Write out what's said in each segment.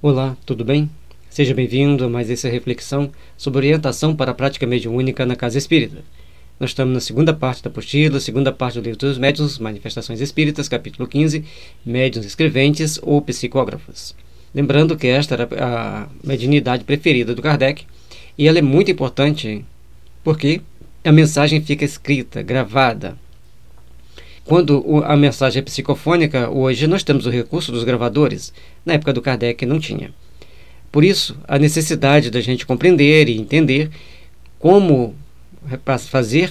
Olá, tudo bem? Seja bem-vindo a mais essa reflexão sobre orientação para a prática mediúnica na Casa Espírita. Nós estamos na segunda parte da apostila, segunda parte do livro dos médiuns, Manifestações Espíritas, capítulo 15, Médiuns Escreventes ou Psicógrafos. Lembrando que esta era a mediunidade preferida do Kardec, e ela é muito importante porque a mensagem fica escrita, gravada, quando a mensagem é psicofônica, hoje nós temos o recurso dos gravadores na época do Kardec não tinha. Por isso, a necessidade da gente compreender e entender como fazer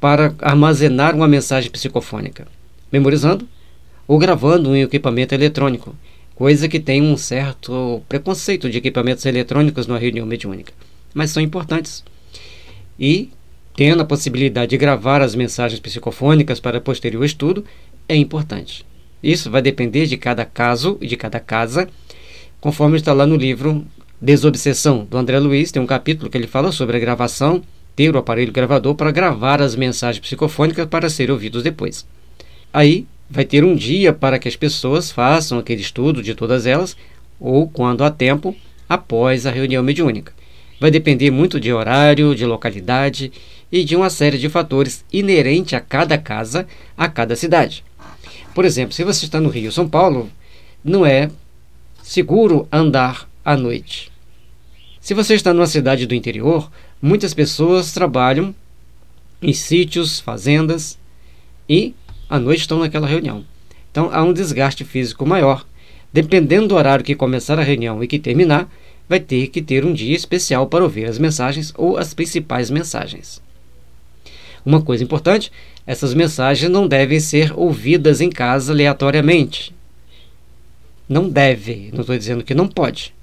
para armazenar uma mensagem psicofônica, memorizando ou gravando em um equipamento eletrônico, coisa que tem um certo preconceito de equipamentos eletrônicos na reunião mediúnica, mas são importantes. E tendo a possibilidade de gravar as mensagens psicofônicas para posterior estudo, é importante. Isso vai depender de cada caso e de cada casa, conforme está lá no livro Desobsessão do André Luiz. Tem um capítulo que ele fala sobre a gravação, ter o aparelho gravador para gravar as mensagens psicofônicas para serem ouvidos depois. Aí vai ter um dia para que as pessoas façam aquele estudo de todas elas, ou quando há tempo, após a reunião mediúnica. Vai depender muito de horário, de localidade e de uma série de fatores inerente a cada casa, a cada cidade. Por exemplo, se você está no Rio, São Paulo, não é seguro andar à noite. Se você está numa cidade do interior, muitas pessoas trabalham em sítios, fazendas e à noite estão naquela reunião. Então há um desgaste físico maior. Dependendo do horário que começar a reunião e que terminar, vai ter que ter um dia especial para ouvir as mensagens ou as principais mensagens. Uma coisa importante: essas mensagens não devem ser ouvidas em casa aleatoriamente. Não deve, não estou dizendo que não pode.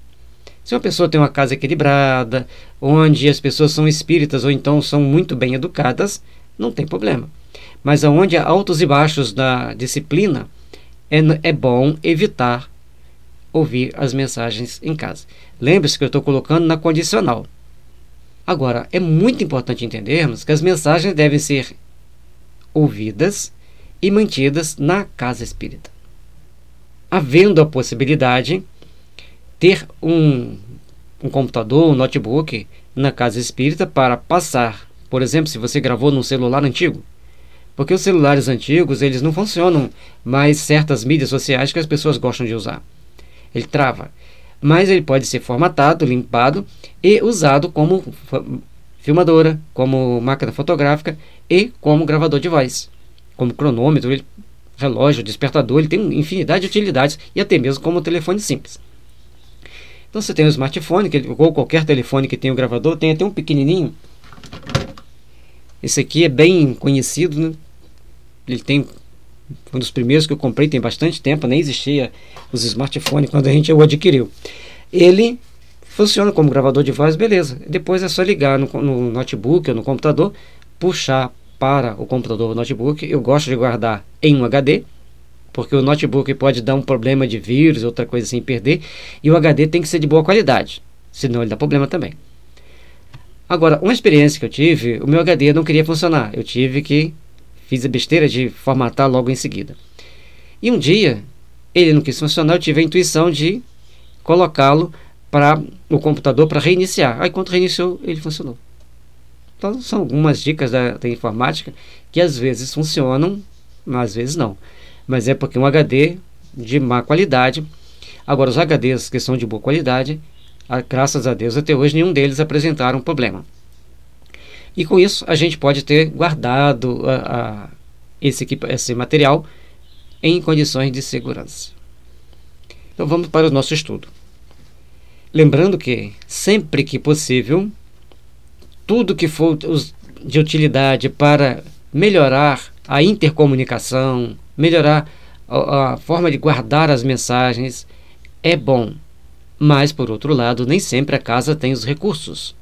Se uma pessoa tem uma casa equilibrada, onde as pessoas são espíritas ou então são muito bem educadas, não tem problema. Mas onde há altos e baixos da disciplina, é, é bom evitar ouvir as mensagens em casa. Lembre-se que eu estou colocando na condicional. Agora, é muito importante entendermos que as mensagens devem ser ouvidas e mantidas na casa espírita. Havendo a possibilidade, ter um, um computador, um notebook na casa espírita para passar, por exemplo, se você gravou num celular antigo, porque os celulares antigos eles não funcionam mais certas mídias sociais que as pessoas gostam de usar. Ele trava mas ele pode ser formatado, limpado e usado como filmadora, como máquina fotográfica e como gravador de voz, como cronômetro, relógio, despertador, ele tem infinidade de utilidades e até mesmo como telefone simples. Então você tem o um smartphone, que, ou qualquer telefone que tenha o um gravador, tem até um pequenininho. Esse aqui é bem conhecido, né? ele tem um dos primeiros que eu comprei tem bastante tempo, nem existia os smartphones quando a gente o adquiriu. Ele funciona como gravador de voz, beleza. Depois é só ligar no, no notebook ou no computador, puxar para o computador ou notebook. Eu gosto de guardar em um HD, porque o notebook pode dar um problema de vírus, outra coisa assim, perder. E o HD tem que ser de boa qualidade, senão ele dá problema também. Agora, uma experiência que eu tive, o meu HD não queria funcionar. Eu tive que Fiz a besteira de formatar logo em seguida. E um dia, ele não quis funcionar, eu tive a intuição de colocá-lo para o computador para reiniciar. Aí quando reiniciou, ele funcionou. Então são algumas dicas da, da informática que às vezes funcionam, mas às vezes não. Mas é porque um HD de má qualidade. Agora os HDs que são de boa qualidade, graças a Deus até hoje nenhum deles apresentaram problema. E com isso a gente pode ter guardado a, a, esse, esse material em condições de segurança. Então vamos para o nosso estudo. Lembrando que sempre que possível, tudo que for de utilidade para melhorar a intercomunicação, melhorar a, a forma de guardar as mensagens é bom. Mas, por outro lado, nem sempre a casa tem os recursos.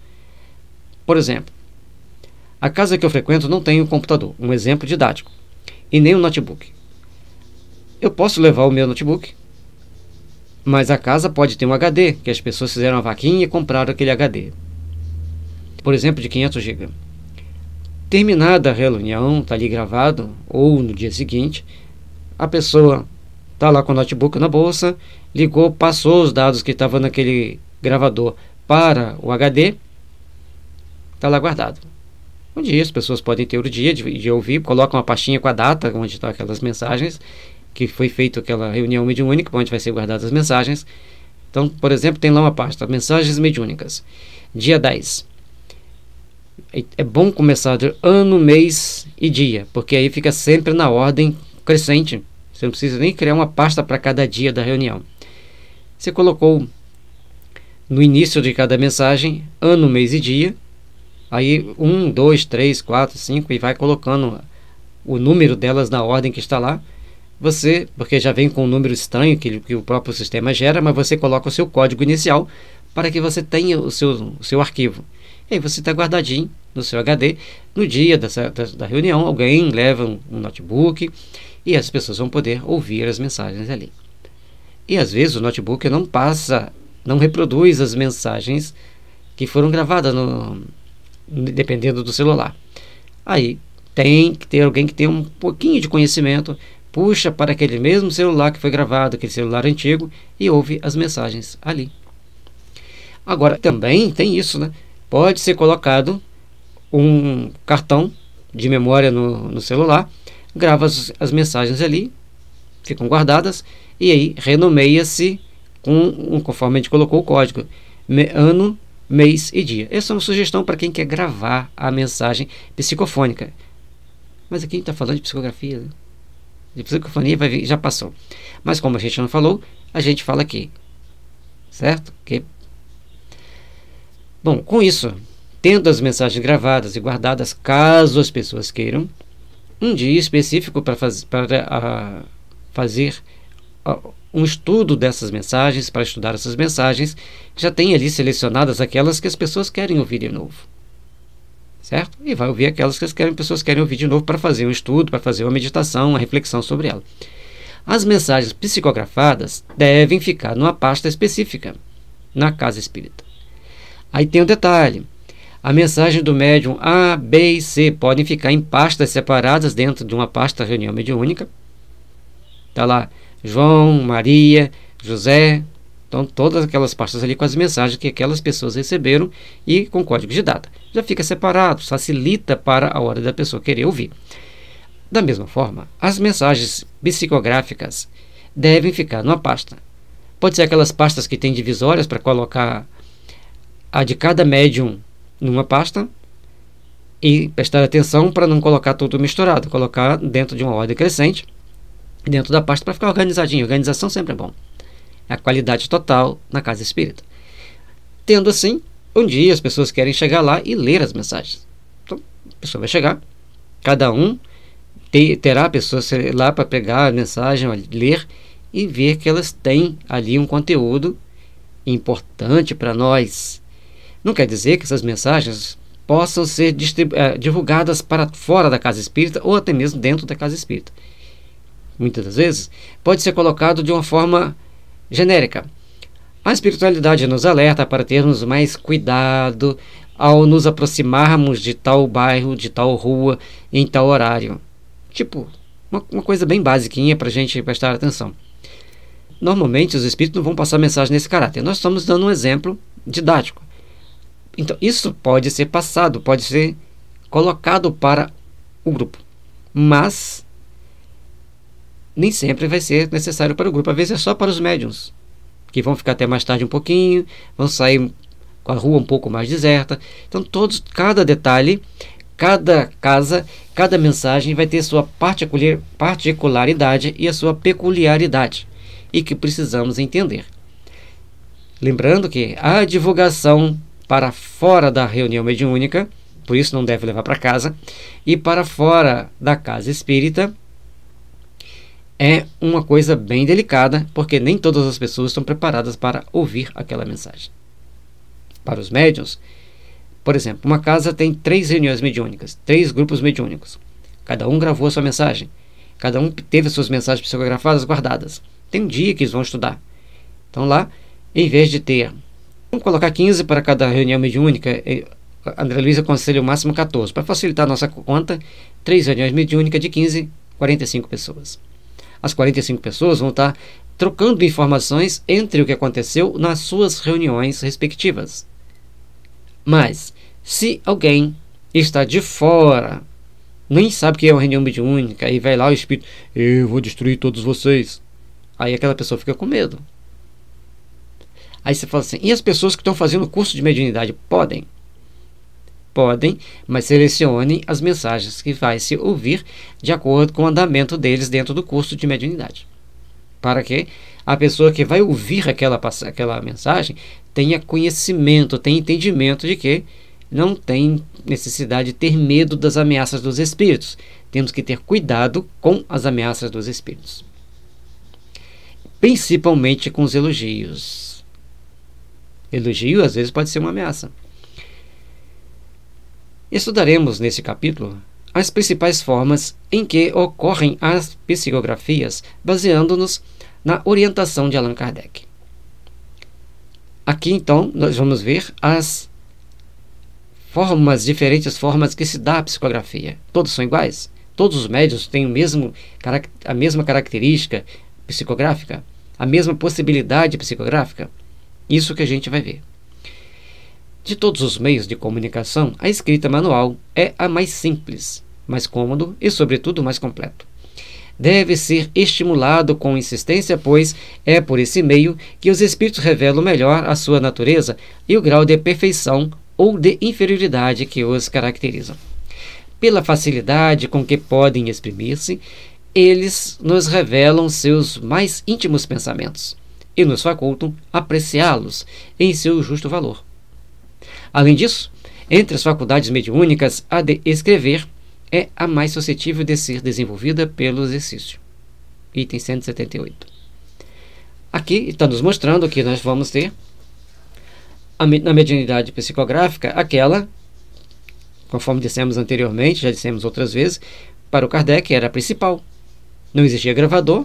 Por exemplo, a casa que eu frequento não tem um computador, um exemplo didático, e nem um notebook. Eu posso levar o meu notebook, mas a casa pode ter um HD, que as pessoas fizeram uma vaquinha e compraram aquele HD. Por exemplo, de 500 GB. Terminada a reunião, está ali gravado, ou no dia seguinte, a pessoa está lá com o notebook na bolsa, ligou, passou os dados que estavam naquele gravador para o HD, está lá guardado um dia as pessoas podem ter o dia de, de ouvir, colocam uma pastinha com a data onde estão aquelas mensagens, que foi feita aquela reunião mediúnica, onde vai ser guardadas as mensagens. Então, por exemplo, tem lá uma pasta, mensagens mediúnicas, dia 10. É, é bom começar de ano, mês e dia, porque aí fica sempre na ordem crescente. Você não precisa nem criar uma pasta para cada dia da reunião. Você colocou no início de cada mensagem ano, mês e dia, Aí um, dois, três, quatro, cinco e vai colocando o número delas na ordem que está lá. Você, porque já vem com um número estranho que, que o próprio sistema gera, mas você coloca o seu código inicial para que você tenha o seu, o seu arquivo. E aí você está guardadinho no seu HD. No dia dessa, da, da reunião, alguém leva um, um notebook e as pessoas vão poder ouvir as mensagens ali. E às vezes o notebook não passa, não reproduz as mensagens que foram gravadas no, dependendo do celular. Aí tem que ter alguém que tenha um pouquinho de conhecimento, puxa para aquele mesmo celular que foi gravado, aquele celular antigo, e ouve as mensagens ali. Agora, também tem isso, né? Pode ser colocado um cartão de memória no, no celular, grava as, as mensagens ali, ficam guardadas, e aí renomeia-se com, conforme a gente colocou o código, ano mês e dia. Essa é uma sugestão para quem quer gravar a mensagem psicofônica. Mas aqui a gente está falando de psicografia, né? de psicofonia vai vir, já passou. Mas como a gente não falou, a gente fala aqui. Certo? Que... Bom, com isso, tendo as mensagens gravadas e guardadas, caso as pessoas queiram, um dia específico para, faz, para a, ah, fazer a, um estudo dessas mensagens, para estudar essas mensagens, já tem ali selecionadas aquelas que as pessoas querem ouvir de novo. Certo? E vai ouvir aquelas que as pessoas querem ouvir de novo para fazer um estudo, para fazer uma meditação, uma reflexão sobre ela. As mensagens psicografadas devem ficar numa pasta específica, na casa espírita. Aí tem um detalhe. A mensagem do médium A, B e C podem ficar em pastas separadas dentro de uma pasta reunião mediúnica. Está lá João, Maria, José, então, todas aquelas pastas ali com as mensagens que aquelas pessoas receberam e com código de data. Já fica separado, facilita para a hora da pessoa querer ouvir. Da mesma forma, as mensagens psicográficas devem ficar numa pasta. Pode ser aquelas pastas que têm divisórias para colocar a de cada médium numa pasta e prestar atenção para não colocar tudo misturado, colocar dentro de uma ordem crescente dentro da pasta para ficar organizadinho. Organização sempre é bom. É a qualidade total na casa espírita. Tendo assim, um dia as pessoas querem chegar lá e ler as mensagens. Então, a pessoa vai chegar, cada um terá pessoas lá para pegar a mensagem, ler e ver que elas têm ali um conteúdo importante para nós. Não quer dizer que essas mensagens possam ser eh, divulgadas para fora da casa espírita ou até mesmo dentro da casa espírita muitas das vezes, pode ser colocado de uma forma genérica. A espiritualidade nos alerta para termos mais cuidado ao nos aproximarmos de tal bairro, de tal rua, em tal horário. Tipo, uma, uma coisa bem basiquinha para a gente prestar atenção. Normalmente os espíritos não vão passar mensagem nesse caráter. Nós estamos dando um exemplo didático. Então, isso pode ser passado, pode ser colocado para o grupo. Mas nem sempre vai ser necessário para o grupo. Às vezes é só para os médiums, que vão ficar até mais tarde um pouquinho, vão sair com a rua um pouco mais deserta. Então, todos, cada detalhe, cada casa, cada mensagem vai ter sua particularidade e a sua peculiaridade, e que precisamos entender. Lembrando que a divulgação para fora da reunião mediúnica, por isso não deve levar para casa, e para fora da casa espírita, é uma coisa bem delicada, porque nem todas as pessoas estão preparadas para ouvir aquela mensagem. Para os médios, por exemplo, uma casa tem três reuniões mediúnicas, três grupos mediúnicos. Cada um gravou a sua mensagem, cada um teve as suas mensagens psicografadas guardadas. Tem um dia que eles vão estudar. Então lá, em vez de ter, vamos colocar 15 para cada reunião mediúnica, André Luiz aconselha o máximo 14, para facilitar a nossa conta, três reuniões mediúnicas de 15, 45 pessoas as 45 pessoas vão estar trocando informações entre o que aconteceu nas suas reuniões respectivas. Mas, se alguém está de fora, nem sabe que é uma reunião mediúnica, e vai lá o espírito, eu vou destruir todos vocês. Aí aquela pessoa fica com medo. Aí você fala assim, e as pessoas que estão fazendo curso de mediunidade podem? podem, mas selecione as mensagens que vai se ouvir de acordo com o andamento deles dentro do curso de mediunidade. Para que a pessoa que vai ouvir aquela, aquela mensagem tenha conhecimento, tenha entendimento de que não tem necessidade de ter medo das ameaças dos espíritos. Temos que ter cuidado com as ameaças dos espíritos. Principalmente com os elogios. Elogio às vezes pode ser uma ameaça. Estudaremos neste capítulo as principais formas em que ocorrem as psicografias, baseando-nos na orientação de Allan Kardec. Aqui então nós vamos ver as formas, diferentes formas que se dá a psicografia. Todos são iguais? Todos os médios têm o mesmo, a mesma característica psicográfica? A mesma possibilidade psicográfica? Isso que a gente vai ver. De todos os meios de comunicação, a escrita manual é a mais simples, mais cômodo e, sobretudo, mais completo. Deve ser estimulado com insistência, pois é por esse meio que os espíritos revelam melhor a sua natureza e o grau de perfeição ou de inferioridade que os caracterizam. Pela facilidade com que podem exprimir-se, eles nos revelam seus mais íntimos pensamentos e nos facultam apreciá-los em seu justo valor. Além disso, entre as faculdades mediúnicas, a de escrever é a mais suscetível de ser desenvolvida pelo exercício. Item 178. Aqui está nos mostrando que nós vamos ter a, na mediunidade psicográfica aquela, conforme dissemos anteriormente, já dissemos outras vezes, para o Kardec era a principal. Não existia gravador,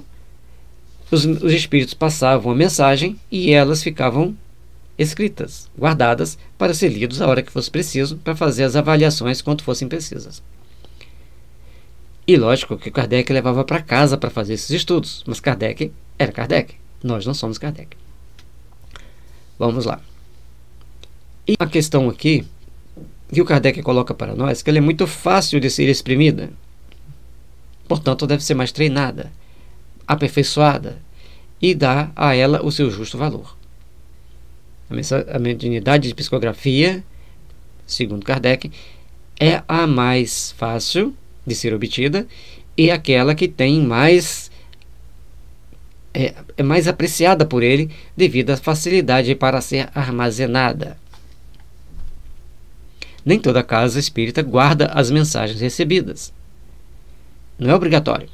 os, os espíritos passavam a mensagem e elas ficavam escritas, guardadas para ser lidos a hora que fosse preciso para fazer as avaliações quando fossem precisas. E lógico que Kardec levava para casa para fazer esses estudos, mas Kardec era Kardec. Nós não somos Kardec. Vamos lá. E a questão aqui que o Kardec coloca para nós que ela é muito fácil de ser exprimida. Portanto, deve ser mais treinada, aperfeiçoada e dar a ela o seu justo valor. A mediunidade de psicografia, segundo Kardec, é a mais fácil de ser obtida e aquela que tem mais é, é mais apreciada por ele devido à facilidade para ser armazenada. Nem toda casa espírita guarda as mensagens recebidas. Não é obrigatório,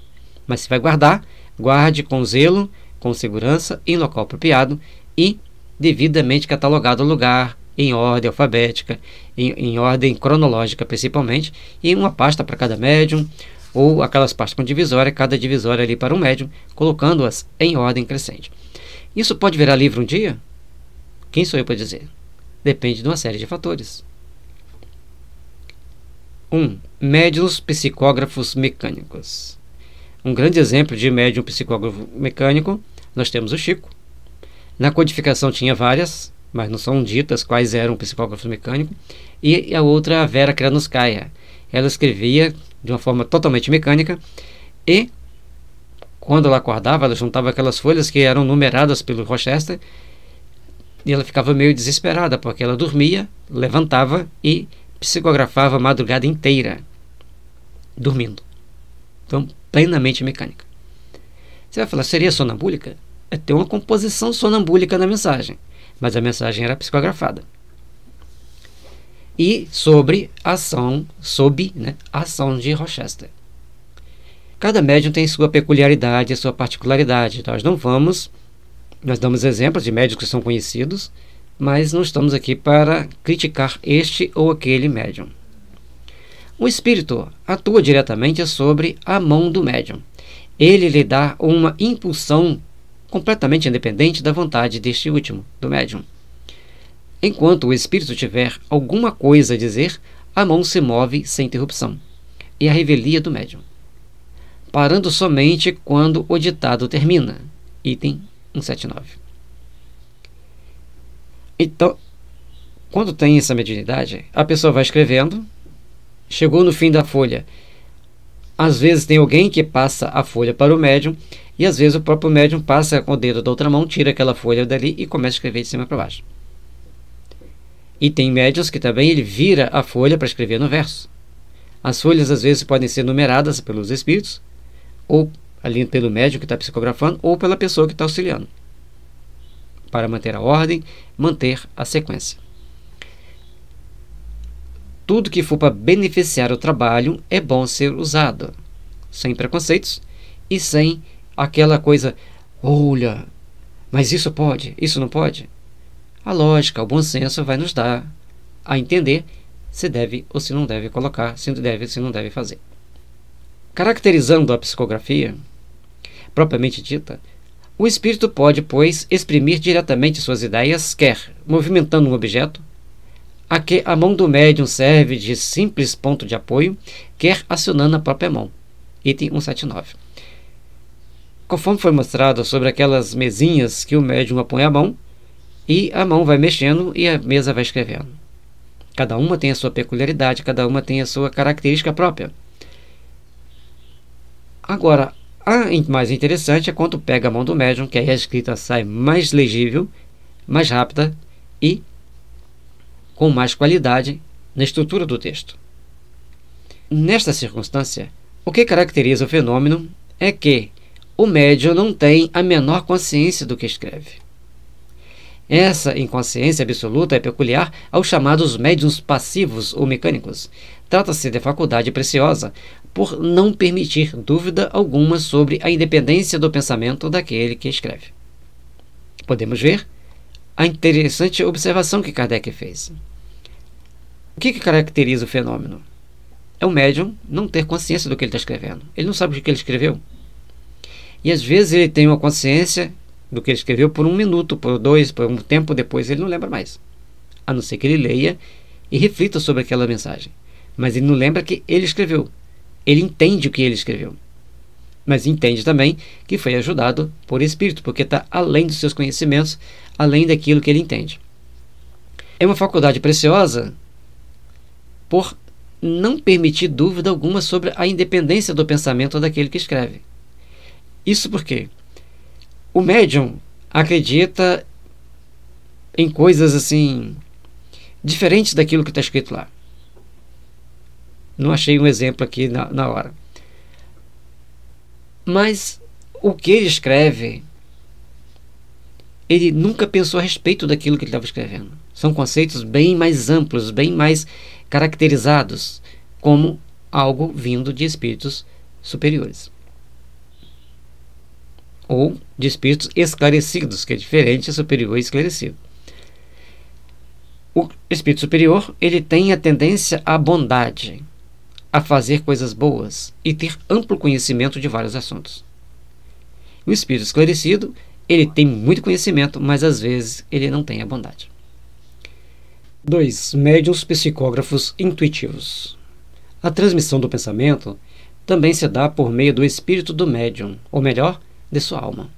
mas se vai guardar, guarde com zelo, com segurança, em local apropriado e devidamente catalogado o lugar, em ordem alfabética, em, em ordem cronológica principalmente, e uma pasta para cada médium, ou aquelas pastas com divisória, cada divisória ali para um médium, colocando-as em ordem crescente. Isso pode virar livro um dia? Quem sou eu para dizer? Depende de uma série de fatores. 1. Um, médios psicógrafos mecânicos. Um grande exemplo de médium psicógrafo mecânico, nós temos o Chico, na codificação tinha várias, mas não são ditas quais eram o psicógrafo mecânico, e a outra, a Vera Kranuskaya. Ela escrevia de uma forma totalmente mecânica e quando ela acordava, ela juntava aquelas folhas que eram numeradas pelo Rochester e ela ficava meio desesperada, porque ela dormia, levantava e psicografava a madrugada inteira, dormindo. Então, plenamente mecânica. Você vai falar, seria sonambúlica? é ter uma composição sonambúlica na mensagem, mas a mensagem era psicografada. E sobre ação, sob né, ação de Rochester. Cada médium tem sua peculiaridade, sua particularidade. Nós não vamos, nós damos exemplos de médicos que são conhecidos, mas não estamos aqui para criticar este ou aquele médium. O espírito atua diretamente sobre a mão do médium. Ele lhe dá uma impulsão completamente independente da vontade deste último, do médium. Enquanto o espírito tiver alguma coisa a dizer, a mão se move sem interrupção. e a revelia do médium. Parando somente quando o ditado termina. Item 179. Então, quando tem essa mediunidade, a pessoa vai escrevendo, chegou no fim da folha às vezes tem alguém que passa a folha para o médium e às vezes o próprio médium passa com o dedo da outra mão, tira aquela folha dali e começa a escrever de cima para baixo. E tem médiums que também ele vira a folha para escrever no verso. As folhas às vezes podem ser numeradas pelos espíritos, ou ali pelo médium que está psicografando, ou pela pessoa que está auxiliando, para manter a ordem, manter a sequência. Tudo que for para beneficiar o trabalho é bom ser usado, sem preconceitos e sem aquela coisa, olha, mas isso pode, isso não pode. A lógica, o bom senso vai nos dar a entender se deve ou se não deve colocar, se deve ou se não deve fazer. Caracterizando a psicografia, propriamente dita, o espírito pode, pois, exprimir diretamente suas ideias, quer movimentando um objeto, a que a mão do médium serve de simples ponto de apoio, quer acionando a própria mão. Item 179. Conforme foi mostrado sobre aquelas mesinhas que o médium apõe a mão, e a mão vai mexendo e a mesa vai escrevendo. Cada uma tem a sua peculiaridade, cada uma tem a sua característica própria. Agora, a mais interessante é quando pega a mão do médium, que aí a escrita sai mais legível, mais rápida e com mais qualidade na estrutura do texto. Nesta circunstância, o que caracteriza o fenômeno é que o médium não tem a menor consciência do que escreve. Essa inconsciência absoluta é peculiar aos chamados médiums passivos ou mecânicos. Trata-se de faculdade preciosa por não permitir dúvida alguma sobre a independência do pensamento daquele que escreve. Podemos ver a interessante observação que Kardec fez. O que, que caracteriza o fenômeno? É o médium não ter consciência do que ele está escrevendo. Ele não sabe o que ele escreveu. E às vezes ele tem uma consciência do que ele escreveu por um minuto, por dois, por um tempo depois, ele não lembra mais. A não ser que ele leia e reflita sobre aquela mensagem. Mas ele não lembra que ele escreveu. Ele entende o que ele escreveu mas entende também que foi ajudado por espírito, porque está além dos seus conhecimentos, além daquilo que ele entende. É uma faculdade preciosa por não permitir dúvida alguma sobre a independência do pensamento daquele que escreve. Isso porque o médium acredita em coisas assim diferentes daquilo que está escrito lá. Não achei um exemplo aqui na, na hora. Mas o que ele escreve, ele nunca pensou a respeito daquilo que ele estava escrevendo. São conceitos bem mais amplos, bem mais caracterizados como algo vindo de espíritos superiores ou de espíritos esclarecidos, que é diferente, superior e esclarecido. O espírito superior, ele tem a tendência à bondade, a fazer coisas boas e ter amplo conhecimento de vários assuntos. O espírito esclarecido, ele tem muito conhecimento, mas às vezes ele não tem a bondade. 2. Médiuns psicógrafos intuitivos. A transmissão do pensamento também se dá por meio do espírito do médium, ou melhor, de sua alma,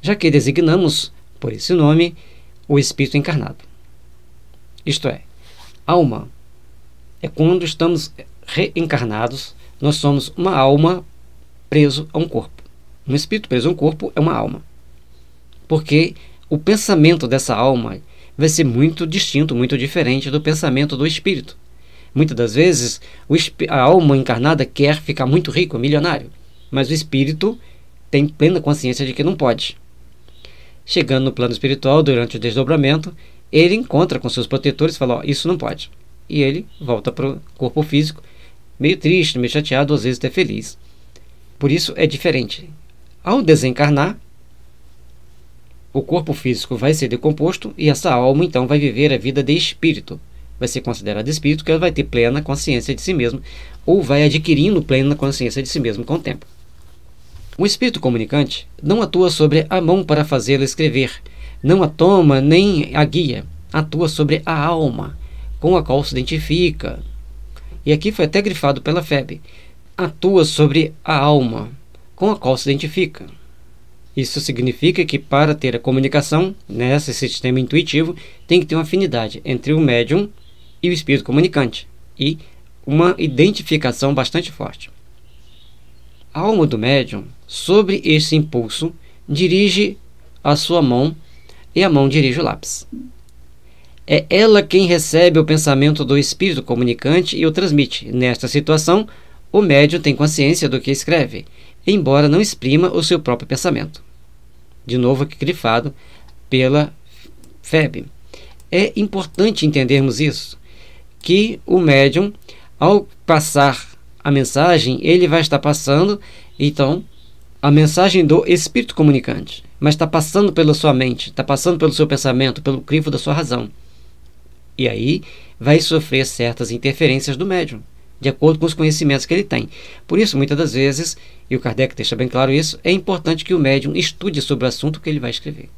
já que designamos, por esse nome, o espírito encarnado. Isto é, alma é quando estamos reencarnados, nós somos uma alma preso a um corpo. Um espírito preso a um corpo é uma alma. Porque o pensamento dessa alma vai ser muito distinto, muito diferente do pensamento do espírito. Muitas das vezes, a alma encarnada quer ficar muito rico, milionário, mas o espírito tem plena consciência de que não pode. Chegando no plano espiritual, durante o desdobramento, ele encontra com seus protetores e fala: oh, Isso não pode. E ele volta para o corpo físico meio triste, meio chateado, às vezes até feliz. Por isso é diferente. Ao desencarnar, o corpo físico vai ser decomposto e essa alma então vai viver a vida de espírito. Vai ser considerada espírito, que ela vai ter plena consciência de si mesmo ou vai adquirindo plena consciência de si mesmo com o tempo. O espírito comunicante não atua sobre a mão para fazê-la escrever, não a toma nem a guia, atua sobre a alma, com a qual se identifica, e aqui foi até grifado pela FEB, atua sobre a alma, com a qual se identifica. Isso significa que para ter a comunicação nesse sistema intuitivo, tem que ter uma afinidade entre o médium e o espírito comunicante e uma identificação bastante forte. A alma do médium, sobre esse impulso, dirige a sua mão e a mão dirige o lápis. É ela quem recebe o pensamento do espírito comunicante e o transmite. Nesta situação, o médium tem consciência do que escreve, embora não exprima o seu próprio pensamento. De novo aqui grifado pela FEB. É importante entendermos isso, que o médium, ao passar a mensagem, ele vai estar passando, então, a mensagem do espírito comunicante, mas está passando pela sua mente, está passando pelo seu pensamento, pelo crivo da sua razão. E aí vai sofrer certas interferências do médium, de acordo com os conhecimentos que ele tem. Por isso, muitas das vezes, e o Kardec deixa bem claro isso, é importante que o médium estude sobre o assunto que ele vai escrever.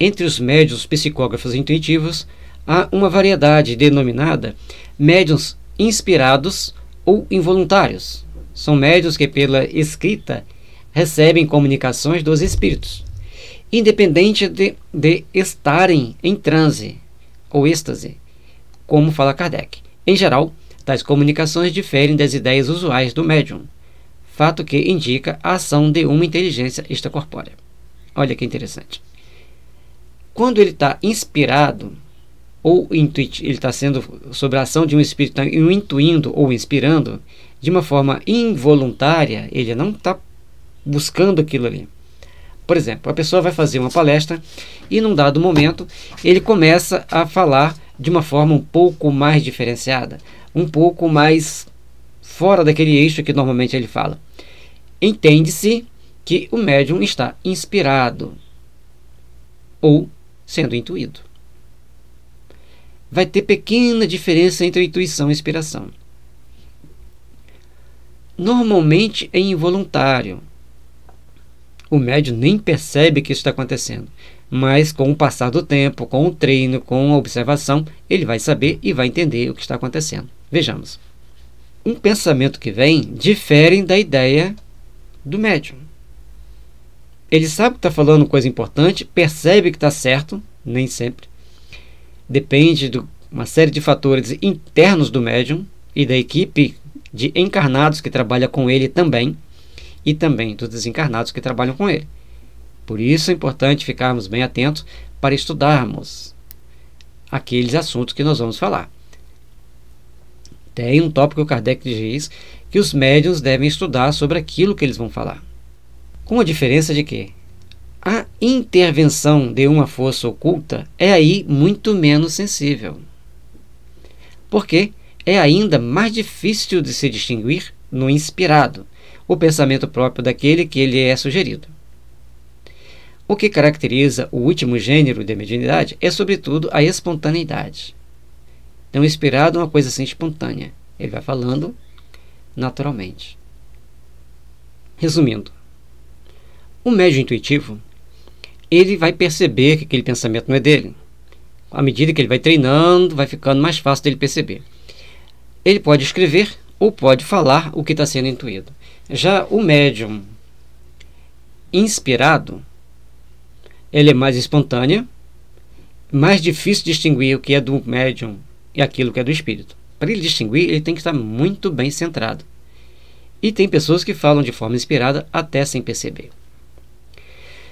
Entre os médiums psicógrafos intuitivos, há uma variedade denominada médiums inspirados ou involuntários. São médiums que, pela escrita, recebem comunicações dos espíritos independente de, de estarem em transe ou êxtase, como fala Kardec. Em geral, tais comunicações diferem das ideias usuais do médium, fato que indica a ação de uma inteligência extracorpórea. Olha que interessante. Quando ele está inspirado, ou intuit, ele está sendo sobre a ação de um espírito, tá intuindo ou inspirando, de uma forma involuntária, ele não está buscando aquilo ali. Por exemplo, a pessoa vai fazer uma palestra e, num dado momento, ele começa a falar de uma forma um pouco mais diferenciada, um pouco mais fora daquele eixo que normalmente ele fala. Entende-se que o médium está inspirado ou sendo intuído. Vai ter pequena diferença entre intuição e inspiração. Normalmente é involuntário, o médio nem percebe que isso está acontecendo. Mas com o passar do tempo, com o treino, com a observação, ele vai saber e vai entender o que está acontecendo. Vejamos. Um pensamento que vem difere da ideia do médium. Ele sabe que está falando coisa importante, percebe que está certo, nem sempre. Depende de uma série de fatores internos do médium e da equipe de encarnados que trabalha com ele também e também dos desencarnados que trabalham com ele. Por isso é importante ficarmos bem atentos para estudarmos aqueles assuntos que nós vamos falar. Tem um tópico que o Kardec diz que os médiuns devem estudar sobre aquilo que eles vão falar. Com a diferença de que a intervenção de uma força oculta é aí muito menos sensível. Porque é ainda mais difícil de se distinguir no inspirado, o pensamento próprio daquele que ele é sugerido. O que caracteriza o último gênero de mediunidade é, sobretudo, a espontaneidade. Então, inspirado é uma coisa assim espontânea. Ele vai falando naturalmente. Resumindo, o médium intuitivo, ele vai perceber que aquele pensamento não é dele. À medida que ele vai treinando, vai ficando mais fácil dele perceber. Ele pode escrever ou pode falar o que está sendo intuído. Já o médium inspirado, ele é mais espontâneo mais difícil distinguir o que é do médium e aquilo que é do espírito. Para ele distinguir, ele tem que estar muito bem centrado. E tem pessoas que falam de forma inspirada até sem perceber.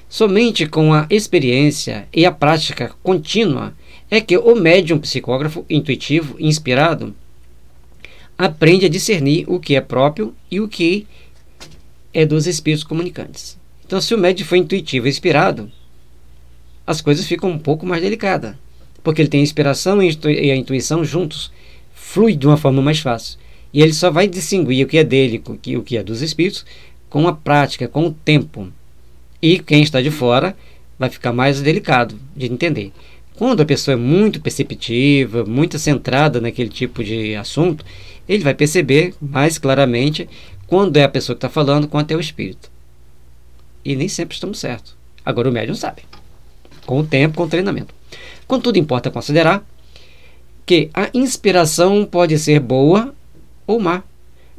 Somente com a experiência e a prática contínua é que o médium psicógrafo intuitivo inspirado aprende a discernir o que é próprio e o que é dos espíritos comunicantes. Então, se o médium foi intuitivo e inspirado, as coisas ficam um pouco mais delicadas, porque ele tem a inspiração e a intuição juntos, flui de uma forma mais fácil. E ele só vai distinguir o que é dele e o que é dos espíritos com a prática, com o tempo. E quem está de fora vai ficar mais delicado de entender. Quando a pessoa é muito perceptiva, muito centrada naquele tipo de assunto, ele vai perceber mais claramente quando é a pessoa que está falando, quanto é o espírito. E nem sempre estamos certos. Agora o médium sabe. Com o tempo, com o treinamento. Contudo, importa considerar que a inspiração pode ser boa ou má,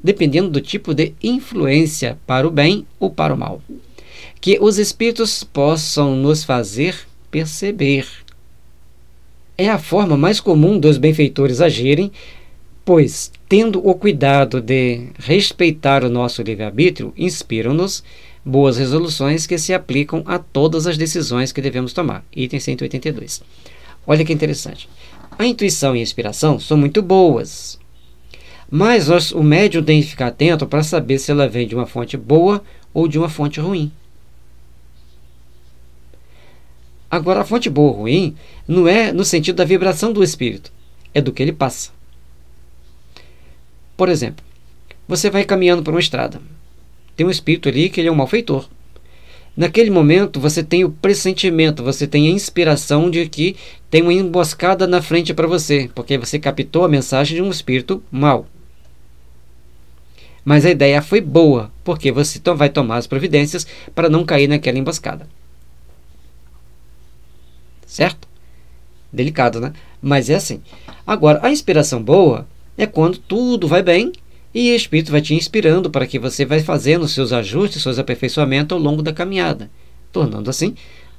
dependendo do tipo de influência para o bem ou para o mal. Que os espíritos possam nos fazer perceber. É a forma mais comum dos benfeitores agirem, pois tendo o cuidado de respeitar o nosso livre-arbítrio, inspiram-nos boas resoluções que se aplicam a todas as decisões que devemos tomar. Item 182. Olha que interessante. A intuição e a inspiração são muito boas, mas nós, o médium tem que ficar atento para saber se ela vem de uma fonte boa ou de uma fonte ruim. Agora, a fonte boa ou ruim não é no sentido da vibração do espírito, é do que ele passa. Por exemplo, você vai caminhando por uma estrada. Tem um espírito ali que ele é um malfeitor. Naquele momento, você tem o pressentimento, você tem a inspiração de que tem uma emboscada na frente para você, porque você captou a mensagem de um espírito mau. Mas a ideia foi boa, porque você vai tomar as providências para não cair naquela emboscada. Certo? Delicado, né? Mas é assim. Agora, a inspiração boa é quando tudo vai bem e o Espírito vai te inspirando para que você vai fazendo seus ajustes, seus aperfeiçoamentos ao longo da caminhada, tornando assim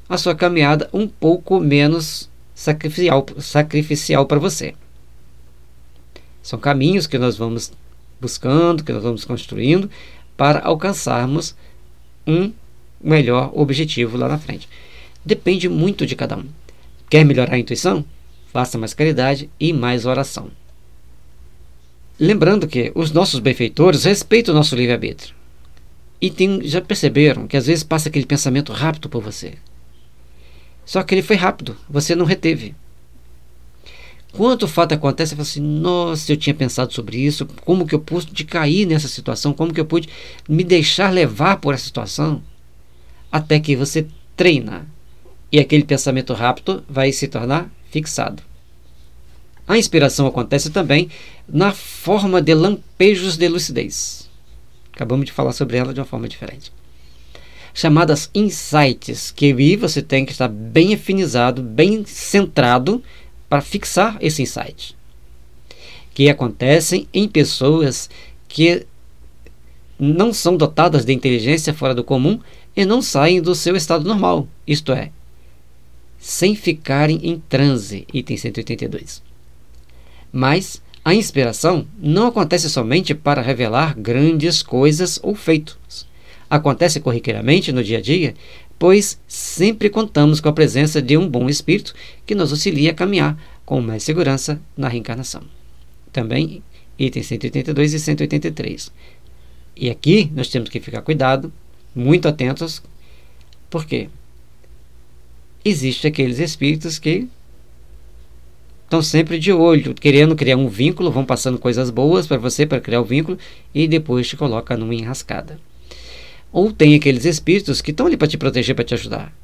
a sua caminhada um pouco menos sacrificial, sacrificial para você. São caminhos que nós vamos buscando, que nós vamos construindo para alcançarmos um melhor objetivo lá na frente. Depende muito de cada um. Quer melhorar a intuição? Faça mais caridade e mais oração. Lembrando que os nossos benfeitores respeitam o nosso livre-arbítrio. E tem, já perceberam que às vezes passa aquele pensamento rápido por você. Só que ele foi rápido, você não reteve. Quando o fato acontece, você fala assim: nossa, eu tinha pensado sobre isso, como que eu pude cair nessa situação, como que eu pude me deixar levar por essa situação? Até que você treina e aquele pensamento rápido vai se tornar fixado. A inspiração acontece também na forma de lampejos de lucidez. Acabamos de falar sobre ela de uma forma diferente. Chamadas insights, que aí você tem que estar bem afinizado, bem centrado para fixar esse insight. Que acontecem em pessoas que não são dotadas de inteligência fora do comum e não saem do seu estado normal, isto é, sem ficarem em transe. Item 182. Mas a inspiração não acontece somente para revelar grandes coisas ou feitos. Acontece corriqueiramente no dia a dia, pois sempre contamos com a presença de um bom espírito que nos auxilia a caminhar com mais segurança na reencarnação. Também itens 182 e 183. E aqui nós temos que ficar cuidado, muito atentos, porque existem aqueles espíritos que então sempre de olho, querendo criar um vínculo, vão passando coisas boas para você para criar o vínculo e depois te coloca numa enrascada. Ou tem aqueles espíritos que estão ali para te proteger, para te ajudar.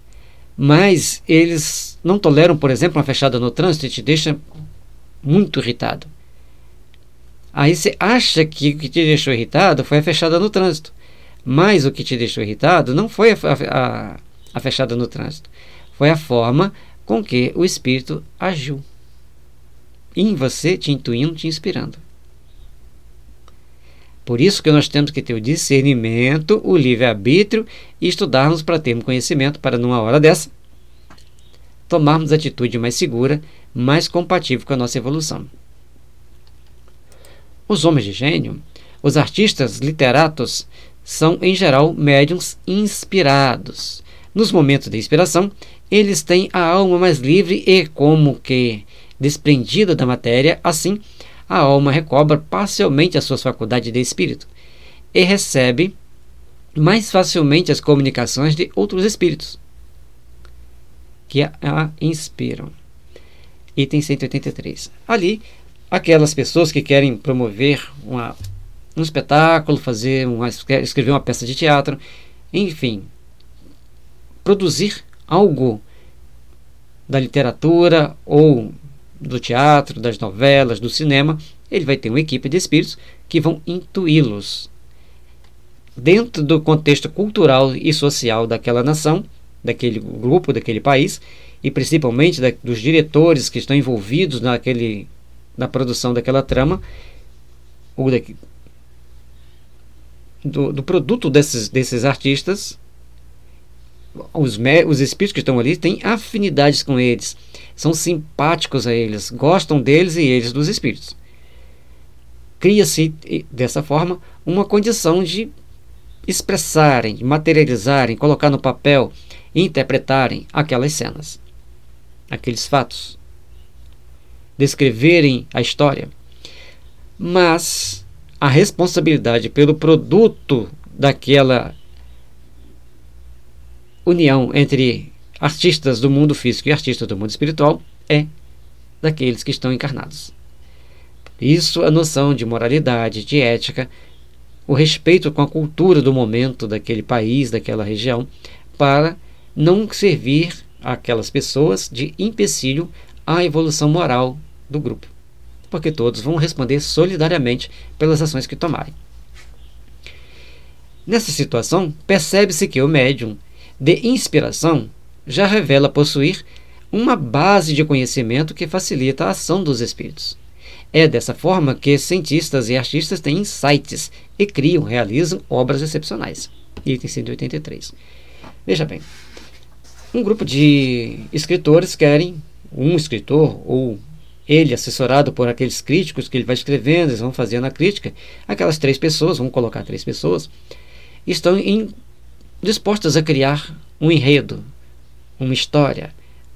Mas eles não toleram, por exemplo, uma fechada no trânsito e te deixa muito irritado. Aí você acha que o que te deixou irritado foi a fechada no trânsito. Mas o que te deixou irritado não foi a, a, a fechada no trânsito. Foi a forma com que o espírito agiu em você, te intuindo, te inspirando. Por isso que nós temos que ter o discernimento, o livre-arbítrio e estudarmos para termos conhecimento, para numa hora dessa, tomarmos atitude mais segura, mais compatível com a nossa evolução. Os homens de gênio, os artistas literatos, são em geral médiums inspirados. Nos momentos de inspiração, eles têm a alma mais livre e como que desprendida da matéria, assim, a alma recobra parcialmente as suas faculdades de espírito e recebe mais facilmente as comunicações de outros espíritos que a inspiram. Item 183. Ali, aquelas pessoas que querem promover uma, um espetáculo, fazer uma, escrever uma peça de teatro, enfim, produzir algo da literatura ou do teatro, das novelas, do cinema, ele vai ter uma equipe de espíritos que vão intuí-los. Dentro do contexto cultural e social daquela nação, daquele grupo, daquele país, e principalmente da, dos diretores que estão envolvidos naquele, na produção daquela trama, ou da, do, do, produto desses, desses artistas, os, os espíritos que estão ali têm afinidades com eles são simpáticos a eles, gostam deles e eles dos espíritos. Cria-se, dessa forma, uma condição de expressarem, materializarem, colocar no papel, interpretarem aquelas cenas, aqueles fatos, descreverem a história. Mas a responsabilidade pelo produto daquela união entre artistas do mundo físico e artistas do mundo espiritual é daqueles que estão encarnados. Isso a noção de moralidade, de ética, o respeito com a cultura do momento daquele país, daquela região, para não servir aquelas pessoas de empecilho à evolução moral do grupo, porque todos vão responder solidariamente pelas ações que tomarem. Nessa situação, percebe-se que o médium de inspiração já revela possuir uma base de conhecimento que facilita a ação dos espíritos. É dessa forma que cientistas e artistas têm insights e criam, realizam obras excepcionais. Item 183. Veja bem, um grupo de escritores querem, um escritor ou ele assessorado por aqueles críticos que ele vai escrevendo, eles vão fazendo a crítica, aquelas três pessoas, vamos colocar três pessoas, estão em, dispostas a criar um enredo, uma história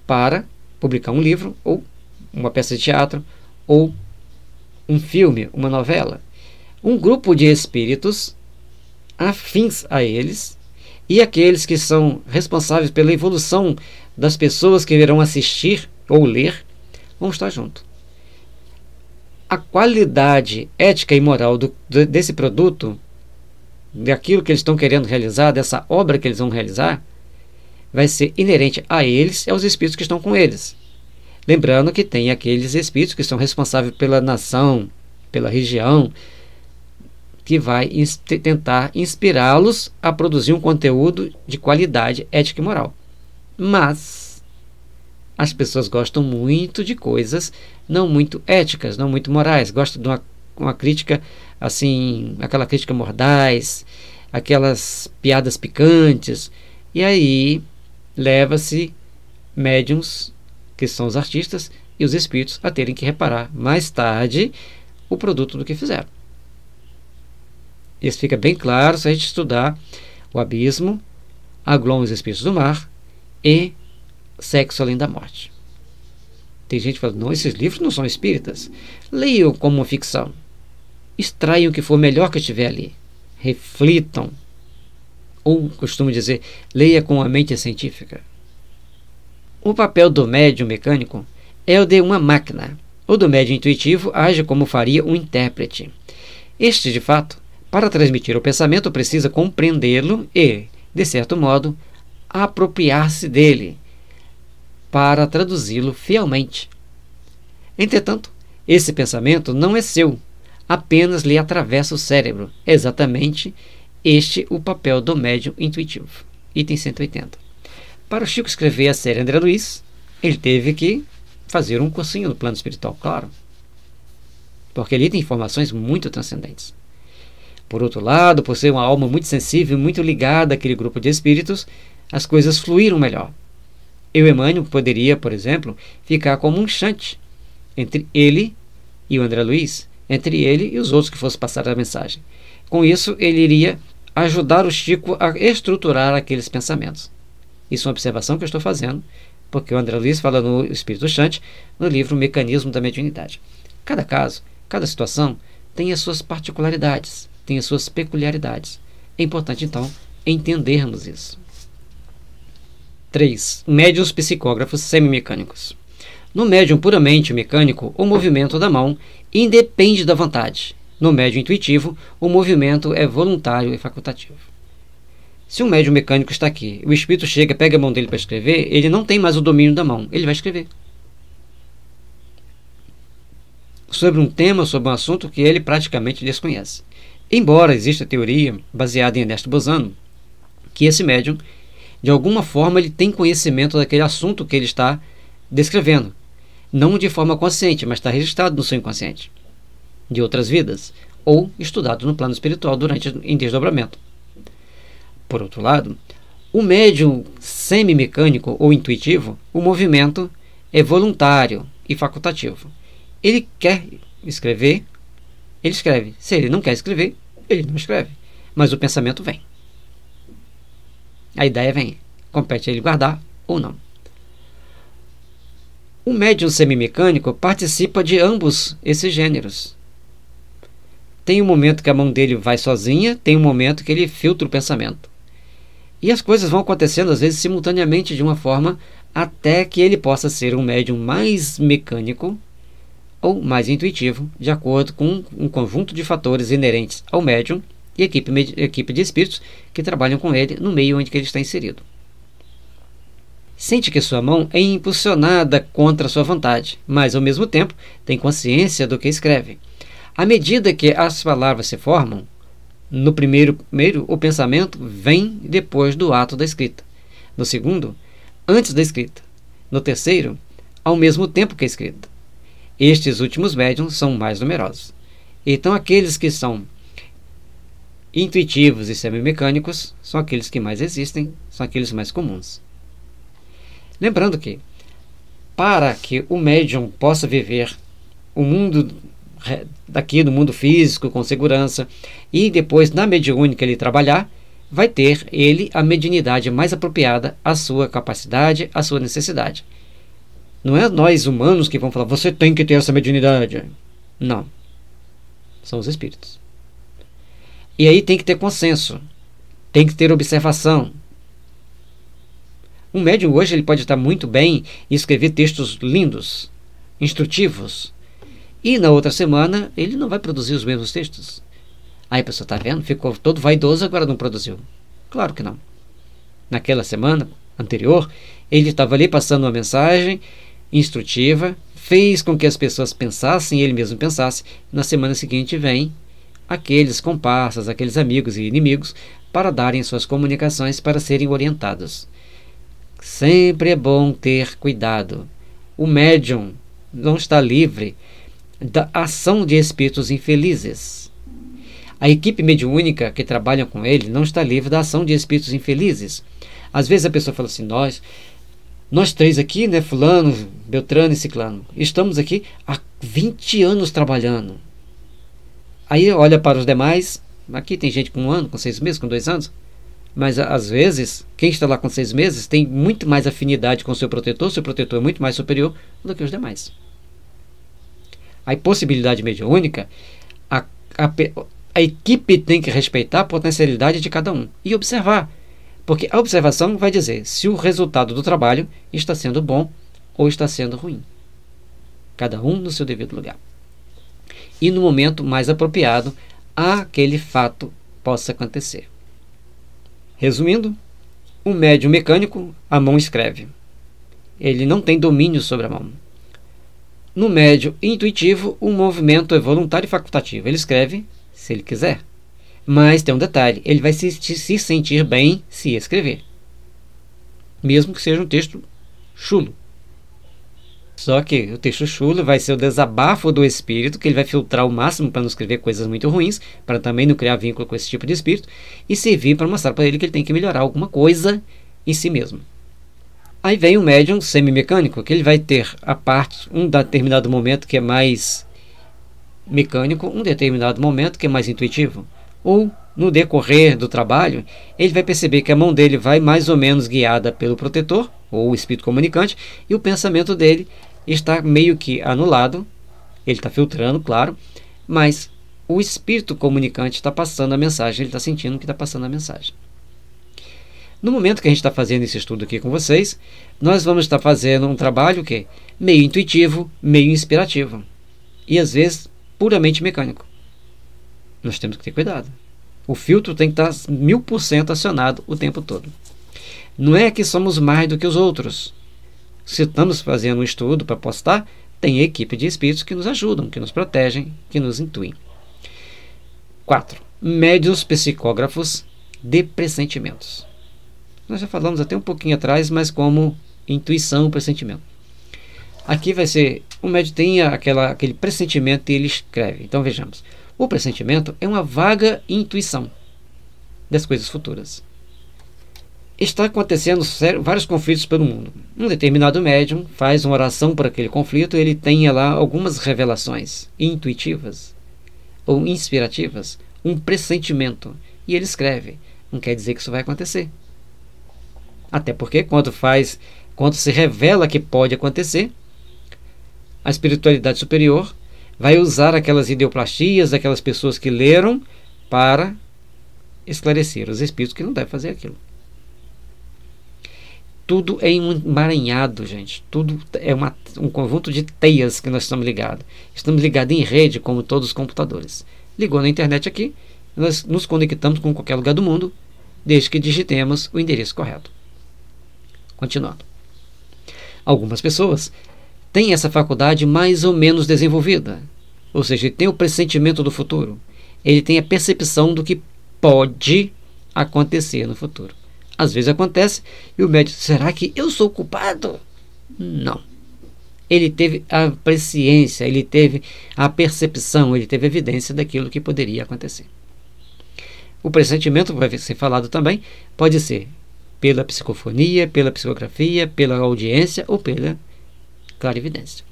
para publicar um livro ou uma peça de teatro ou um filme, uma novela. Um grupo de espíritos afins a eles e aqueles que são responsáveis pela evolução das pessoas que virão assistir ou ler vão estar junto. A qualidade ética e moral do, desse produto, daquilo que eles estão querendo realizar, dessa obra que eles vão realizar, vai ser inerente a eles e aos espíritos que estão com eles. Lembrando que tem aqueles espíritos que são responsáveis pela nação, pela região, que vai ins tentar inspirá-los a produzir um conteúdo de qualidade ética e moral. Mas as pessoas gostam muito de coisas não muito éticas, não muito morais, gostam de uma, uma crítica assim, aquela crítica mordaz, aquelas piadas picantes. E aí leva-se médiums, que são os artistas, e os espíritos a terem que reparar mais tarde o produto do que fizeram. Isso fica bem claro se a gente estudar o abismo, Aglon e os espíritos do mar e Sexo Além da Morte. Tem gente que fala, não, esses livros não são espíritas. Leiam como ficção. Extraiam o que for melhor que estiver ali. Reflitam, ou costumo dizer, leia com a mente científica. O papel do médium mecânico é o de uma máquina. O do médium intuitivo age como faria um intérprete. Este, de fato, para transmitir o pensamento, precisa compreendê-lo e, de certo modo, apropriar-se dele para traduzi-lo fielmente. Entretanto, esse pensamento não é seu, apenas lhe atravessa o cérebro, exatamente este o papel do médium intuitivo. Item 180. Para o Chico escrever a série André Luiz, ele teve que fazer um cursinho no plano espiritual, claro. Porque ele tem informações muito transcendentes. Por outro lado, por ser uma alma muito sensível, muito ligada àquele grupo de espíritos, as coisas fluíram melhor. Eu, Emmanuel, poderia, por exemplo, ficar como um chante entre ele e o André Luiz, entre ele e os outros que fossem passar a mensagem. Com isso, ele iria ajudar o Chico a estruturar aqueles pensamentos. Isso é uma observação que eu estou fazendo, porque o André Luiz fala no Espírito Chante, no livro Mecanismo da Mediunidade. Cada caso, cada situação tem as suas particularidades, tem as suas peculiaridades. É importante, então, entendermos isso. 3. Médiuns psicógrafos semimecânicos. No médium puramente mecânico, o movimento da mão independe da vontade no médio intuitivo, o movimento é voluntário e facultativo. Se um médio mecânico está aqui, o espírito chega, pega a mão dele para escrever, ele não tem mais o domínio da mão, ele vai escrever. Sobre um tema, sobre um assunto que ele praticamente desconhece. Embora exista a teoria, baseada em Ernesto Bozano, que esse médium, de alguma forma, ele tem conhecimento daquele assunto que ele está descrevendo. Não de forma consciente, mas está registrado no seu inconsciente de outras vidas, ou estudado no plano espiritual durante em desdobramento. Por outro lado, o médium semimecânico ou intuitivo, o movimento é voluntário e facultativo. Ele quer escrever, ele escreve. Se ele não quer escrever, ele não escreve. Mas o pensamento vem. A ideia vem. Compete a ele guardar ou não. O médium semimecânico participa de ambos esses gêneros, tem um momento que a mão dele vai sozinha, tem um momento que ele filtra o pensamento. E as coisas vão acontecendo, às vezes, simultaneamente, de uma forma até que ele possa ser um médium mais mecânico ou mais intuitivo, de acordo com um conjunto de fatores inerentes ao médium e equipe, equipe de espíritos que trabalham com ele no meio onde ele está inserido. Sente que sua mão é impulsionada contra sua vontade, mas ao mesmo tempo tem consciência do que escreve à medida que as palavras se formam, no primeiro, primeiro o pensamento vem depois do ato da escrita. No segundo, antes da escrita. No terceiro, ao mesmo tempo que a escrita. Estes últimos médiums são mais numerosos. Então, aqueles que são intuitivos e semimecânicos são aqueles que mais existem, são aqueles mais comuns. Lembrando que, para que o médium possa viver o mundo daqui do mundo físico, com segurança, e depois na mediúnica ele trabalhar, vai ter ele a mediunidade mais apropriada à sua capacidade, à sua necessidade. Não é nós humanos que vamos falar, você tem que ter essa mediunidade. Não. São os espíritos. E aí tem que ter consenso, tem que ter observação. Um médium hoje ele pode estar muito bem e escrever textos lindos, instrutivos, e na outra semana ele não vai produzir os mesmos textos. Aí a pessoa está vendo, ficou todo vaidoso, agora não produziu. Claro que não. Naquela semana anterior, ele estava ali passando uma mensagem instrutiva, fez com que as pessoas pensassem, ele mesmo pensasse. Na semana seguinte vem aqueles comparsas, aqueles amigos e inimigos para darem suas comunicações para serem orientados. Sempre é bom ter cuidado. O médium não está livre da ação de espíritos infelizes. A equipe mediúnica que trabalha com ele não está livre da ação de espíritos infelizes. Às vezes a pessoa fala assim: nós, nós três aqui, né, fulano, Beltrano e Ciclano, estamos aqui há 20 anos trabalhando. Aí olha para os demais, aqui tem gente com um ano, com seis meses, com dois anos, mas às vezes quem está lá com seis meses tem muito mais afinidade com seu protetor, seu protetor é muito mais superior do que os demais a impossibilidade mediúnica, é a, a, a equipe tem que respeitar a potencialidade de cada um e observar. Porque a observação vai dizer se o resultado do trabalho está sendo bom ou está sendo ruim. Cada um no seu devido lugar. E no momento mais apropriado, aquele fato possa acontecer. Resumindo, o médium mecânico, a mão escreve. Ele não tem domínio sobre a mão. No médio intuitivo, o movimento é voluntário e facultativo. Ele escreve se ele quiser. Mas tem um detalhe: ele vai se, se sentir bem se escrever. Mesmo que seja um texto chulo. Só que o texto chulo vai ser o desabafo do espírito, que ele vai filtrar o máximo para não escrever coisas muito ruins, para também não criar vínculo com esse tipo de espírito, e servir para mostrar para ele que ele tem que melhorar alguma coisa em si mesmo. Aí vem o médium semi-mecânico, que ele vai ter a parte, um determinado momento que é mais mecânico, um determinado momento que é mais intuitivo. Ou, no decorrer do trabalho, ele vai perceber que a mão dele vai mais ou menos guiada pelo protetor, ou o espírito comunicante, e o pensamento dele está meio que anulado. Ele está filtrando, claro, mas o espírito comunicante está passando a mensagem, ele está sentindo que está passando a mensagem. No momento que a gente está fazendo esse estudo aqui com vocês, nós vamos estar tá fazendo um trabalho que meio intuitivo, meio inspirativo e às vezes puramente mecânico. Nós temos que ter cuidado. O filtro tem que estar tá mil por cento acionado o tempo todo. Não é que somos mais do que os outros. Se estamos fazendo um estudo para postar, tem equipe de espíritos que nos ajudam, que nos protegem, que nos intuem. 4. Médios psicógrafos de pressentimentos. Nós já falamos até um pouquinho atrás, mas como intuição, pressentimento. Aqui vai ser, o médico tem aquela, aquele pressentimento e ele escreve. Então vejamos. O pressentimento é uma vaga intuição das coisas futuras. Está acontecendo vários conflitos pelo mundo. Um determinado médium faz uma oração para aquele conflito, ele tem lá algumas revelações intuitivas ou inspirativas, um pressentimento, e ele escreve. Não quer dizer que isso vai acontecer, até porque quando faz, quando se revela que pode acontecer, a espiritualidade superior vai usar aquelas ideoplastias, aquelas pessoas que leram para esclarecer os espíritos que não devem fazer aquilo. Tudo é emaranhado, gente. Tudo é uma, um conjunto de teias que nós estamos ligados. Estamos ligados em rede, como todos os computadores. Ligou na internet aqui, nós nos conectamos com qualquer lugar do mundo, desde que digitemos o endereço correto. Continuando. Algumas pessoas têm essa faculdade mais ou menos desenvolvida, ou seja, ele tem o pressentimento do futuro, ele tem a percepção do que pode acontecer no futuro. Às vezes acontece e o médico, será que eu sou culpado? Não. Ele teve a presciência, ele teve a percepção, ele teve evidência daquilo que poderia acontecer. O pressentimento vai ser falado também, pode ser pela psicofonia, pela psicografia, pela audiência ou pela clarividência.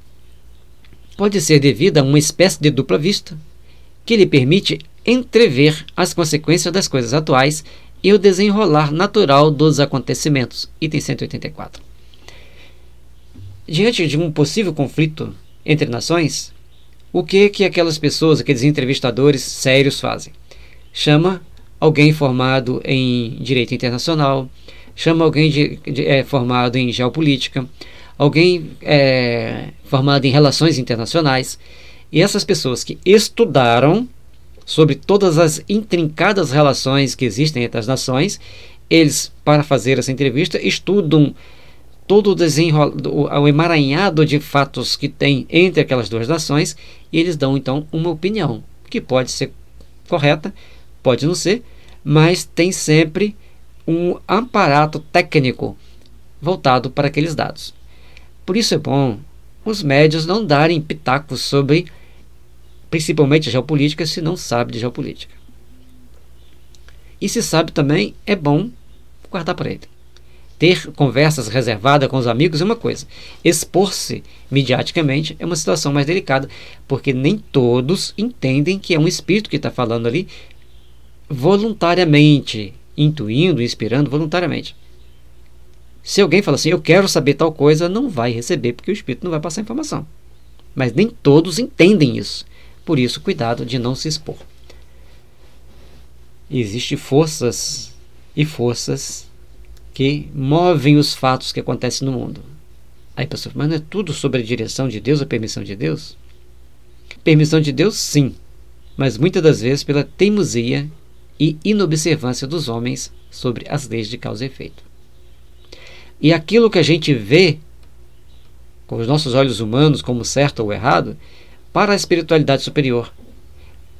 Pode ser devida a uma espécie de dupla vista que lhe permite entrever as consequências das coisas atuais e o desenrolar natural dos acontecimentos. Item 184. Diante de um possível conflito entre nações, o que é que aquelas pessoas, aqueles entrevistadores sérios fazem? Chama alguém formado em direito internacional, chama alguém de, de é, formado em geopolítica, alguém é, formado em relações internacionais. E essas pessoas que estudaram sobre todas as intrincadas relações que existem entre as nações, eles, para fazer essa entrevista, estudam todo o desenrolo, o emaranhado de fatos que tem entre aquelas duas nações e eles dão então uma opinião que pode ser correta, pode não ser, mas tem sempre um aparato técnico voltado para aqueles dados. Por isso é bom os médios não darem pitacos sobre, principalmente geopolítica, se não sabe de geopolítica. E se sabe também, é bom guardar para ele. Ter conversas reservadas com os amigos é uma coisa. Expor-se mediaticamente é uma situação mais delicada, porque nem todos entendem que é um espírito que está falando ali voluntariamente, intuindo, inspirando voluntariamente. Se alguém fala assim, eu quero saber tal coisa, não vai receber, porque o Espírito não vai passar informação. Mas nem todos entendem isso. Por isso, cuidado de não se expor. Existem forças e forças que movem os fatos que acontecem no mundo. Aí, pessoal, mas não é tudo sobre a direção de Deus, a permissão de Deus? Permissão de Deus, sim, mas muitas das vezes pela teimosia e inobservância dos homens sobre as leis de causa e efeito. E aquilo que a gente vê com os nossos olhos humanos como certo ou errado, para a espiritualidade superior,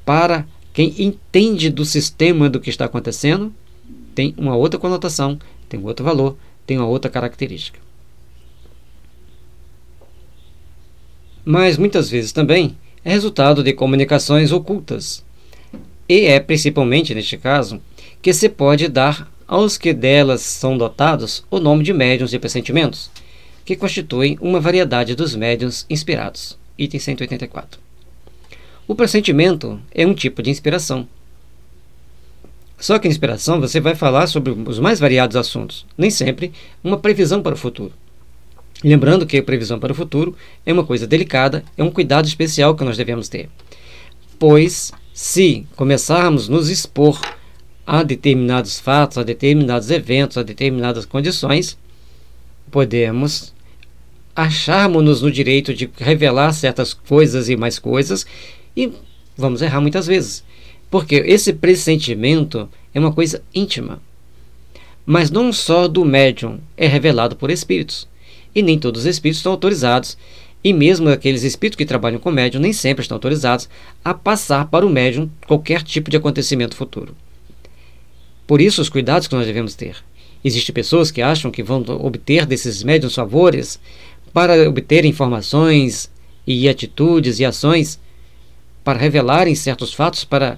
para quem entende do sistema do que está acontecendo, tem uma outra conotação, tem um outro valor, tem uma outra característica. Mas muitas vezes também é resultado de comunicações ocultas e é principalmente neste caso que se pode dar aos que delas são dotados o nome de médiums e pressentimentos, que constituem uma variedade dos médiums inspirados. Item 184. O pressentimento é um tipo de inspiração. Só que inspiração você vai falar sobre os mais variados assuntos, nem sempre uma previsão para o futuro. Lembrando que a previsão para o futuro é uma coisa delicada, é um cuidado especial que nós devemos ter, pois se começarmos nos expor a determinados fatos, a determinados eventos, a determinadas condições, podemos acharmos-nos no direito de revelar certas coisas e mais coisas e vamos errar muitas vezes. Porque esse pressentimento é uma coisa íntima. Mas não só do médium é revelado por espíritos. E nem todos os espíritos estão autorizados e mesmo aqueles espíritos que trabalham com médium nem sempre estão autorizados a passar para o médium qualquer tipo de acontecimento futuro. Por isso, os cuidados que nós devemos ter. Existem pessoas que acham que vão obter desses médiums favores para obter informações e atitudes e ações para revelarem certos fatos para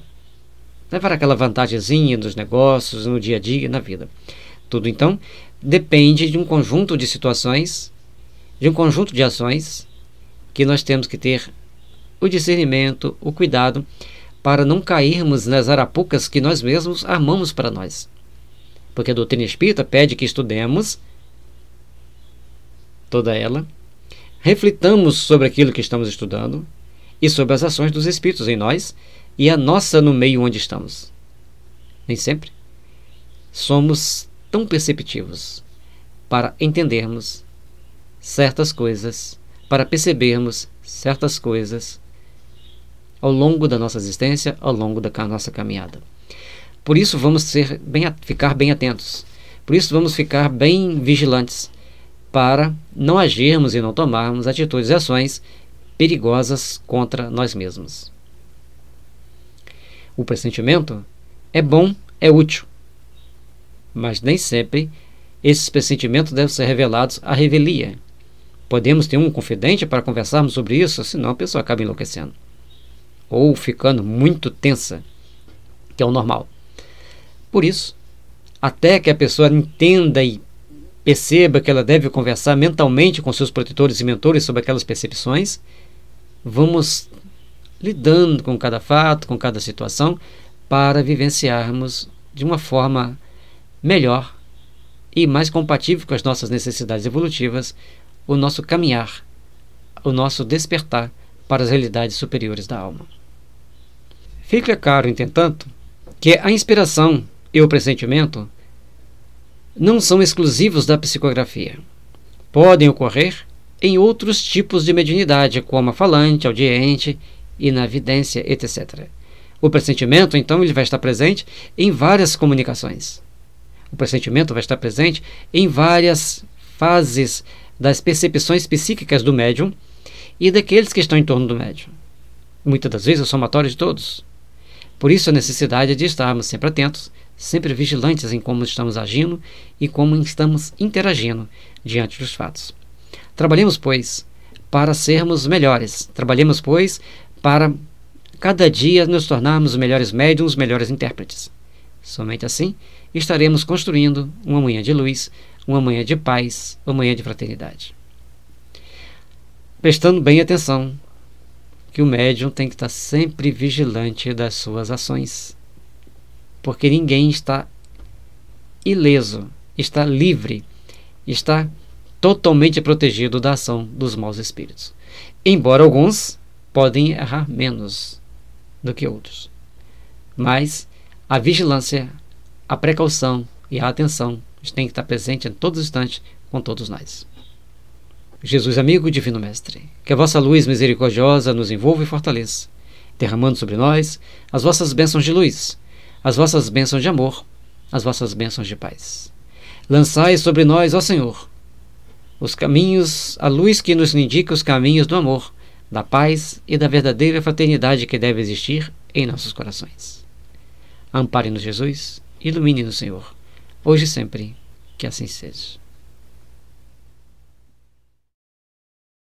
levar aquela vantagemzinha nos negócios, no dia a dia, na vida. Tudo então depende de um conjunto de situações, de um conjunto de ações que nós temos que ter o discernimento, o cuidado para não cairmos nas arapucas que nós mesmos armamos para nós. Porque a doutrina espírita pede que estudemos toda ela, reflitamos sobre aquilo que estamos estudando e sobre as ações dos espíritos em nós e a nossa no meio onde estamos. Nem sempre somos tão perceptivos para entendermos certas coisas para percebermos certas coisas ao longo da nossa existência, ao longo da nossa caminhada. Por isso vamos ser bem, ficar bem atentos. Por isso vamos ficar bem vigilantes para não agirmos e não tomarmos atitudes e ações perigosas contra nós mesmos. O pressentimento é bom, é útil, mas nem sempre esses pressentimentos devem ser revelados à revelia, Podemos ter um confidente para conversarmos sobre isso, senão a pessoa acaba enlouquecendo ou ficando muito tensa, que é o normal. Por isso, até que a pessoa entenda e perceba que ela deve conversar mentalmente com seus protetores e mentores sobre aquelas percepções, vamos lidando com cada fato, com cada situação, para vivenciarmos de uma forma melhor e mais compatível com as nossas necessidades evolutivas o nosso caminhar, o nosso despertar para as realidades superiores da alma. Fica claro, entretanto, que a inspiração e o pressentimento não são exclusivos da psicografia. Podem ocorrer em outros tipos de mediunidade, como a falante, audiente, vidência, etc. O pressentimento, então, ele vai estar presente em várias comunicações. O pressentimento vai estar presente em várias fases das percepções psíquicas do médium e daqueles que estão em torno do médium. Muitas das vezes o somatório de todos. Por isso a necessidade de estarmos sempre atentos, sempre vigilantes em como estamos agindo e como estamos interagindo diante dos fatos. Trabalhemos, pois, para sermos melhores. Trabalhemos, pois, para cada dia nos tornarmos melhores médiums, melhores intérpretes. Somente assim estaremos construindo uma manhã de luz uma manhã de paz, uma manhã de fraternidade. Prestando bem atenção que o médium tem que estar sempre vigilante das suas ações, porque ninguém está ileso, está livre, está totalmente protegido da ação dos maus espíritos. Embora alguns podem errar menos do que outros, mas a vigilância, a precaução e a atenção gente tem que estar presente em todo instante com todos nós. Jesus, amigo divino mestre, que a vossa luz misericordiosa nos envolva e fortaleça, derramando sobre nós as vossas bênçãos de luz, as vossas bênçãos de amor, as vossas bênçãos de paz. Lançai sobre nós, ó Senhor, os caminhos, a luz que nos indica os caminhos do amor, da paz e da verdadeira fraternidade que deve existir em nossos corações. Ampare-nos, Jesus, ilumine-nos, Senhor hoje e sempre. Que assim seja.